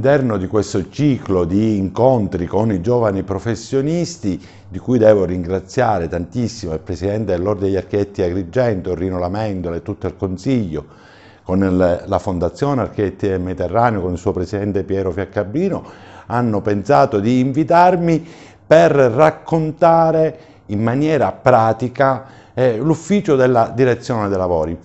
all'interno di questo ciclo di incontri con i giovani professionisti, di cui devo ringraziare tantissimo il presidente dell'Ordine degli Architetti Agrigento, Rino Lamendola e tutto il Consiglio, con il, la Fondazione Architetti del Mediterraneo, con il suo presidente Piero Fiaccabrino, hanno pensato di invitarmi per raccontare in maniera pratica eh, l'ufficio della direzione dei lavori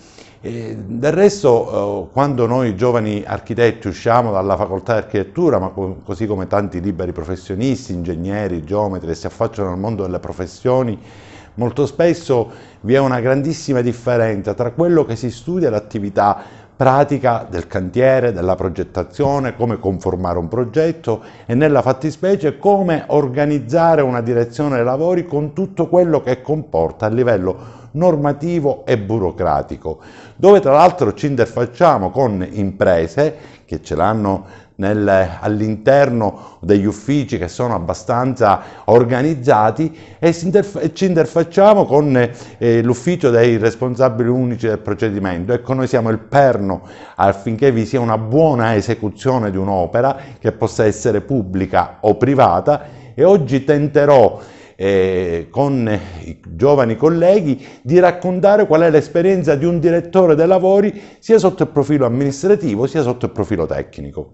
del resto, eh, quando noi giovani architetti usciamo dalla facoltà di architettura, ma così come tanti liberi professionisti, ingegneri, geometri che si affacciano al mondo delle professioni, molto spesso vi è una grandissima differenza tra quello che si studia e l'attività pratica del cantiere, della progettazione, come conformare un progetto e nella fattispecie come organizzare una direzione dei lavori con tutto quello che comporta a livello normativo e burocratico, dove tra l'altro ci interfacciamo con imprese che ce l'hanno all'interno degli uffici che sono abbastanza organizzati e ci interfacciamo con eh, l'ufficio dei responsabili unici del procedimento. Ecco, noi siamo il perno affinché vi sia una buona esecuzione di un'opera che possa essere pubblica o privata e oggi tenterò eh, con i giovani colleghi di raccontare qual è l'esperienza di un direttore dei lavori sia sotto il profilo amministrativo sia sotto il profilo tecnico.